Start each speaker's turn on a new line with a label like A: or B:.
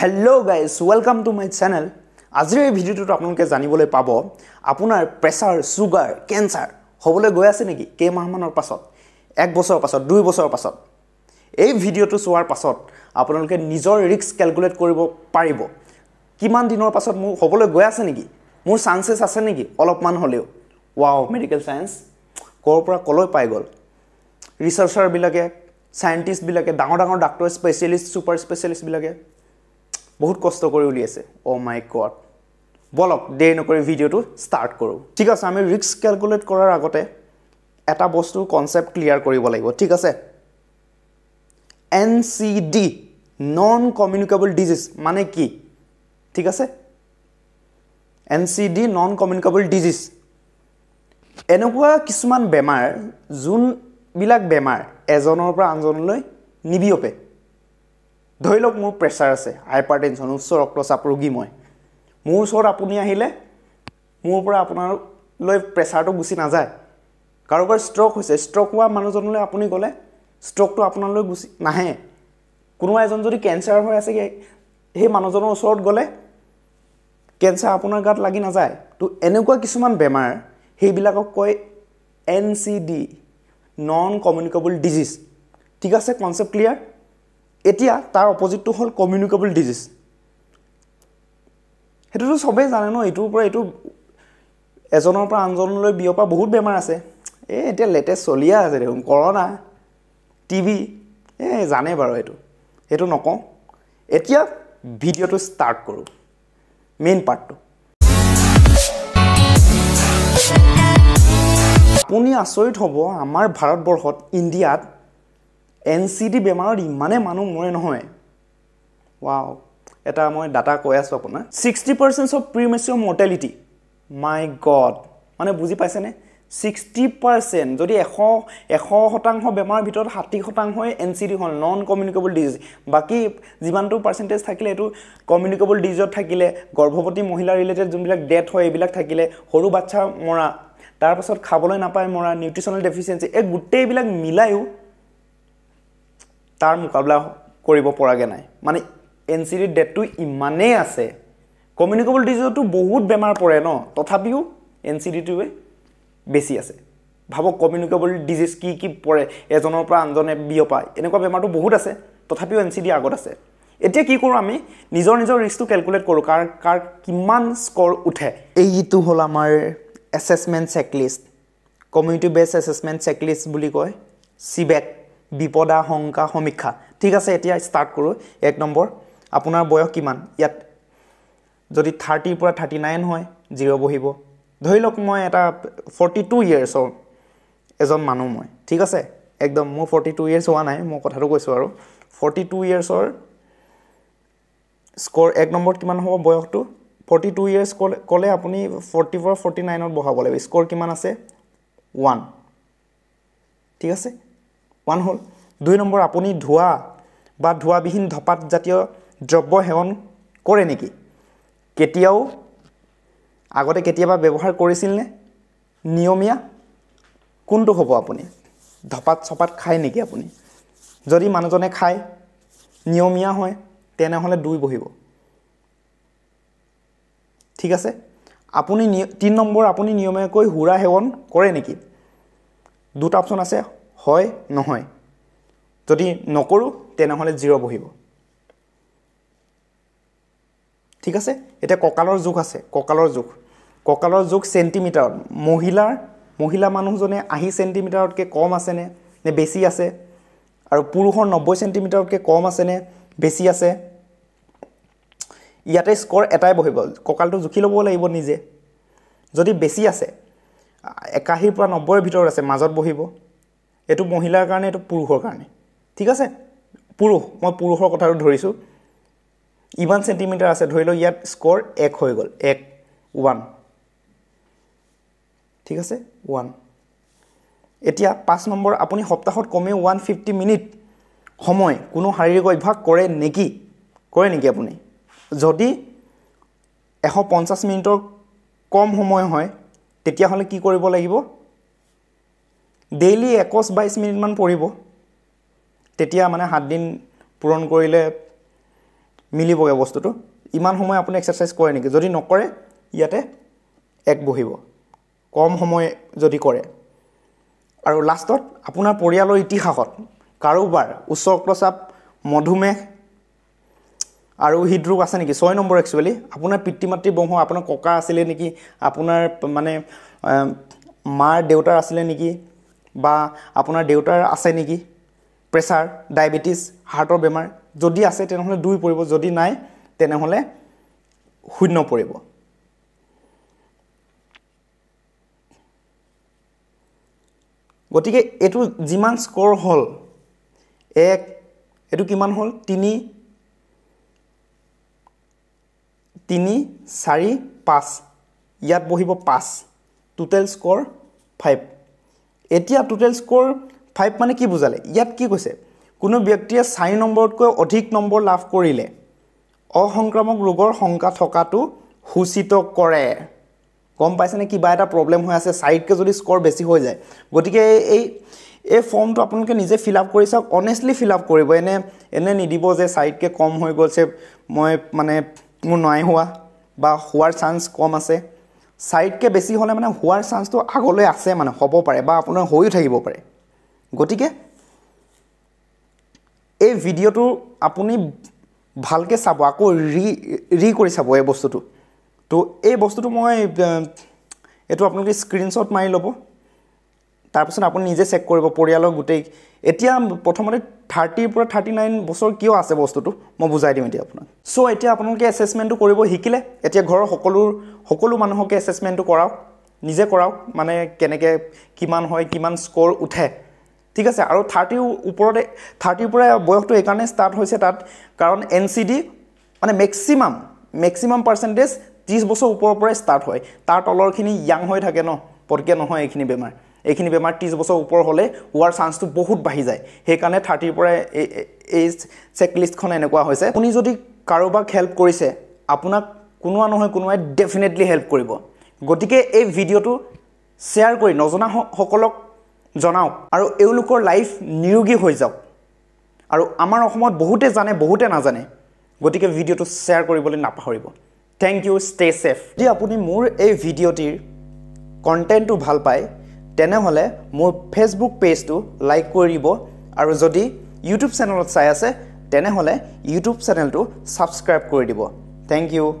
A: hello' guys welcome to my channel আজিৰ এই ভিডিঅ'টোত আপোনালোকে জানিবলৈ পাব আপোনাৰ প্ৰেছাৰ চুগাৰ কেঞ্চাৰ হ'বলৈ গৈ আছে নেকি কেইমাহমানৰ পাছত এক বছৰৰ পাছত দুই বছৰৰ পাছত এই ভিডিঅ'টো চোৱাৰ পাছত আপোনালোকে নিজৰ ৰিস্ক কেলকুলেট কৰিব পাৰিব কিমান দিনৰ পাছত মোৰ হ'বলৈ গৈ আছে নেকি মোৰ চাঞ্চেছ আছে নেকি অলপমান হ'লেও ৱাও মেডিকেল ছায়েন্স ক'ৰ পৰা ক'লৈ পাই গ'ল ৰিচাৰ্চাৰবিলাকে ছায়েণ্টিষ্টবিলাকে ডাঙৰ ডাঙৰ ডাক্তৰ স্পেচিয়েলিষ্ট ছুপাৰ স্পেচিয়েলিষ্টবিলাকে বহুত কষ্ট কৰি উলিয়াইছে অ' মাই গড বলক দেৰি নকৰি ভিডিঅ'টো ষ্টাৰ্ট কৰোঁ ঠিক আছে আমি ৰিস্ক কেলকুলেট কৰাৰ আগতে এটা বস্তু কনচেপ্ট ক্লিয়াৰ কৰিব লাগিব ঠিক আছে N C D non communicable disease মানে কি ঠিক আছে N C D non communicable disease এনেকুৱা কিছুমান বেমাৰ যোনবিলাক বেমাৰ এজনৰ পৰা আনজনলৈ নিবিয়পে ধৰি লওক মোৰ প্ৰেছাৰ আছে হাইপাৰ টেনচন উচ্চ ৰক্তচাপ ৰোগী মই মোৰ ওচৰত আপুনি আহিলে মোৰ পৰা আপোনালৈ প্ৰেছাৰটো গুচি নাযায় কাৰোবাৰ ষ্ট্ৰক হৈছে ষ্ট্ৰক হোৱা মানুহজনলৈ আপুনি গ'লে ষ্ট্ৰকটো আপোনালৈ গুচি নাহে কোনোবা এজন যদি কেঞ্চাৰ হৈ আছে সেই মানুহজনৰ ওচৰত গ'লে কেঞ্চাৰ আপোনাৰ গাত লাগি নাযায় তো এনেকুৱা কিছুমান বেমাৰ সেইবিলাকক কয় N C D non communicable disease ঠিক আছে কনচেপ্ট ক্লিয়াৰ এতিয়া তাৰ অপজিটটো হ'ল কমিউনিকেবল ডিজিজ সেইটোতো চবেই জানে ন ইটোৰ পৰা এইটো এজনৰ পৰা আনজনলৈ বিয়পা বহুত বেমাৰ আছে এই এতিয়া লেটেষ্ট চলিয়ে আছে দেখোন কৰোণা টি ভি এই জানে বাৰু এইটো সেইটো নকওঁ এতিয়া ভিডিঅ'টো ষ্টাৰ্ট কৰোঁ মেইন পাৰ্টটো আপুনি আচৰিত হ'ব আমাৰ ভাৰতবৰ্ষত ইণ্ডিয়াত এন চি ডি বেমাৰত ইমানে মানুহ মৰে নহয় ৱা এটা মই ডাটা কৈ আছোঁ আপোনাৰ sixty percent of premature mortality my god মানে বুজি পাইছেনে ছিক্সটি পাৰ্চেণ্ট যদি এশ এশ শতাংশ বেমাৰৰ ভিতৰত ষাঠি শতাংশই এন চি ডি হ'ল নন কমিউনিকেবল ডিজিজ বাকী যিমানটো পাৰ্চেণ্টেজ থাকিলে এইটো কমিউনিকেবল ডিজিজত থাকিলে গৰ্ভৱতী মহিলা ৰিলেটেড যোনবিলাক ডেথ হয় এইবিলাক থাকিলে সৰু বাচ্ছা মৰা তাৰপাছত খাবলৈ নাপায় মৰা নিউট্ৰিশ্যনেল ডেফিচিয়েঞ্চি এই গোটেইবিলাক মিলায়ো তাৰ মোকাবিলা কৰিব পৰাগৈ নাই মানে এন চি ডিৰ ডেটটো ইমানেই আছে কমিউনিকেবল ডিজিজতো বহুত বেমাৰ পৰে ন তথাপিও এন চি ডিটোৱে বেছি আছে ভাবক কমিউনিকেবল ডিজিজ কি কি পৰে এজনৰ পৰা আনজনে বিয়পায় এনেকুৱা বেমাৰটো বহুত আছে তথাপিও এন চি ডি আগত আছে এতিয়া কি কৰোঁ আমি নিজৰ নিজৰ ৰিস্কটো কেলকুলেট কৰোঁ কাৰ কাৰ কিমান স্ক'ৰ উঠে এইটো হ'ল আমাৰ assessment checklist community based assessment checklist বুলি কয় চিবেট বিপদা শংকা সমীক্ষা ঠিক আছে এতিয়া ষ্টাৰ্ট কৰোঁ এক নম্বৰ আপোনাৰ বয়স কিমান ইয়াত যদি থাৰ্টিৰ পৰা থাৰ্টি নাইন হয় জিৰ' বহিব ধৰি লওক মই এটা ফৰ্টি টু ইয়েৰ্ছৰ এজন মানুহ মই ঠিক আছে একদম মোৰ ফৰ্টি টু ইয়েৰ্ছ হোৱা নাই মই কথাটো কৈছোঁ আৰু ফৰ্টি টু ইয়েৰ্ছৰ স্ক'ৰ এক নম্বৰত কিমান হ'ব বয়সটো ফৰ্টি টু ইয়েৰ্ছ ক'লে ক'লে আপুনি ফৰ্টি পৰা ফৰ্টি নাইনত বঢ়াব লাগিব স্ক'ৰ কিমান আছে ওৱান ঠিক আছে ওৱান হ'ল দুই নম্বৰ আপুনি ধোৱা বা ধোঁৱাবিহীন ধপাত জাতীয় দ্ৰব্য সেৱন কৰে নেকি কেতিয়াও আগতে কেতিয়াবা ব্যৱহাৰ কৰিছিল নে নিয়মীয়া কোনটো হ'ব আপুনি ধপাত চপাত খায় নেকি আপুনি যদি মানুহজনে খায় নিয়মীয়া হয় তেনেহ'লে দুই বহিব ঠিক আছে আপুনি তিনি নম্বৰ আপুনি নিয়মীয়াকৈ সুৰা সেৱন কৰে নেকি দুটা অপশ্যন আছে হয় নহয় যদি নকৰোঁ তেনেহ'লে জিৰ' বহিব ঠিক আছে এতিয়া কঁকালৰ জোখ আছে কঁকালৰ জোখ কঁকালৰ জোখ চেণ্টিমিটাৰত মহিলাৰ মহিলা মানুহজনে আশী চেণ্টিমিটাৰতকৈ কম আছেনে নে বেছি আছে আৰু পুৰুষৰ নব্বৈ চেণ্টিমিটাৰতকৈ কম আছেনে বেছি আছে ইয়াতে স্ক'ৰ এটাই বহিব কঁকালটো জুখি ল'ব লাগিব নিজে যদি বেছি আছে একাশীৰ পৰা নব্বৈৰ ভিতৰত আছে মাজত বহিব এইটো মহিলাৰ কাৰণে এইটো পুৰুষৰ কাৰণে ঠিক আছে পুৰুষ মই পুৰুষৰ কথাটো ধৰিছোঁ ইমান চেণ্টিমিটাৰ আছে ধৰি লওক ইয়াত স্ক'ৰ এক হৈ গ'ল এক ওৱান ঠিক আছে ওৱান এতিয়া পাঁচ নম্বৰ আপুনি সপ্তাহত কমেও ওৱান ফিফটি মিনিট সময় কোনো শাৰীৰিক অভ্যাস কৰে নেকি কৰে নেকি আপুনি যদি এশ পঞ্চাছ মিনিটৰ কম সময় হয় তেতিয়াহ'লে কি কৰিব লাগিব ডেইলি একৈছ বাইছ মিনিটমান পৰিব তেতিয়া মানে সাতদিন পূৰণ কৰিলে মিলিবগৈ বস্তুটো ইমান সময় আপুনি এক্সাৰচাইজ কৰে নেকি যদি নকৰে ইয়াতে এক বহিব কম সময় যদি কৰে আৰু লাষ্টত আপোনাৰ পৰিয়ালৰ ইতিহাসত কাৰোবাৰ উচ্চ ৰক্তচাপ মধুমেহ আৰু হৃদৰোগ আছে নেকি ছয় নম্বৰ একচুৱেলি আপোনাৰ পিতৃ মাতৃ বংশ আপোনাৰ ককা আছিলে নেকি আপোনাৰ মানে মাৰ দেউতাৰ আছিলে নেকি বা আপোনাৰ দেউতাৰ আছে নেকি প্ৰেছাৰ ডায়েবেটিছ হাৰ্টৰ বেমাৰ যদি আছে তেনেহ'লে দুই পৰিব যদি নাই তেনেহ'লে শূন্য পৰিব গতিকে এইটো যিমান স্ক'ৰ হ'ল এক এইটো কিমান হ'ল তিনি তিনি চাৰি পাঁচ ইয়াত বহিব পাঁচ টোটেল স্ক'ৰ ফাইভ এতিয়া টোটেল স্ক'ৰ ফাইভ মানে কি বুজালে ইয়াত কি কৈছে কোনো ব্যক্তিয়ে চাৰি নম্বৰতকৈ অধিক নম্বৰ লাভ কৰিলে অসংক্ৰামক ৰোগৰ শংকা থকাটো সূচিত কৰে গম পাইছেনে কিবা এটা প্ৰব্লেম হৈ আছে চাৰিতকৈ যদি স্ক'ৰ বেছি হৈ যায় গতিকে এই এই ফৰ্মটো আপোনালোকে নিজে ফিল আপ কৰি চাওক অনেষ্টলি ফিল আপ কৰিব এনে এনে নিদিব যে চাৰিতকৈ কম হৈ গৈছে মই মানে মোৰ নাই হোৱা বা হোৱাৰ চান্স কম আছে চাইডকৈ বেছি হ'লে মানে হোৱাৰ চান্সটো আগলৈ আছে মানে হ'ব পাৰে বা আপোনাৰ হৈও থাকিব পাৰে গতিকে এই ভিডিঅ'টো আপুনি ভালকৈ চাব আকৌ ৰি ৰি কৰি চাব এই বস্তুটো তো এই বস্তুটো মই এইটো আপোনালোকে স্ক্ৰীণশ্বট মাৰি ল'ব তাৰপিছত আপুনি নিজে চেক কৰিব পৰিয়ালৰ গোটেই এতিয়া প্ৰথমতে থাৰ্টিৰ পৰা থাৰ্টি নাইন বছৰ কিয় আছে বস্তুটো মই বুজাই দিম এতিয়া আপোনাক চ' এতিয়া আপোনালোকে এছেচমেণ্টটো কৰিব শিকিলে এতিয়া ঘৰৰ সকলো সকলো মানুহকে এছেচমেণ্টটো কৰাওক নিজে কৰাওক মানে কেনেকৈ কিমান হয় কিমান স্ক'ৰ উঠে ঠিক আছে আৰু থাৰ্টিৰ ওপৰতে থাৰ্টিৰ পৰা বয়সটো এইকাৰণে ষ্টাৰ্ট হৈছে তাত কাৰণ এন চি ডি মানে মেক্সিমাম মেক্সিমাম পাৰ্চেণ্টেজ ত্ৰিছ বছৰ ওপৰৰ পৰাই ষ্টাৰ্ট হয় তাৰ তলৰখিনি য়াং হৈ থাকে ন পটকে নহয় এইখিনি বেমাৰ এইখিনি বেমাৰ ত্ৰিছ বছৰ ওপৰ হ'লে হোৱাৰ চান্সটো বহুত বাঢ়ি যায় সেইকাৰণে থাৰ্টিৰ পৰা এই চেক লিষ্টখন এনেকুৱা হৈছে আপুনি যদি কাৰোবাক হেল্প কৰিছে আপোনাক কোনোৱা নহয় কোনোৱাই ডেফিনেটলি হেল্প কৰিব গতিকে এই ভিডিঅ'টো শ্বেয়াৰ কৰি নজনা সকলক জনাওক আৰু এওঁলোকৰ লাইফ নিৰোগী হৈ যাওক আৰু আমাৰ অসমত বহুতে জানে বহুতে নাজানে গতিকে ভিডিঅ'টো শ্বেয়াৰ কৰিবলৈ নাপাহৰিব থেংক ইউ ষ্টে চেফ যদি আপুনি মোৰ এই ভিডিঅ'টিৰ কণ্টেণ্টটো ভাল পায় তেনেহ'লে মোৰ ফেচবুক পেজটো লাইক কৰি দিব আৰু যদি ইউটিউব চেনেলত চাই আছে তেনেহ'লে ইউটিউব চেনেলটো ছাবস্ক্ৰাইব কৰি দিব থেংক ইউ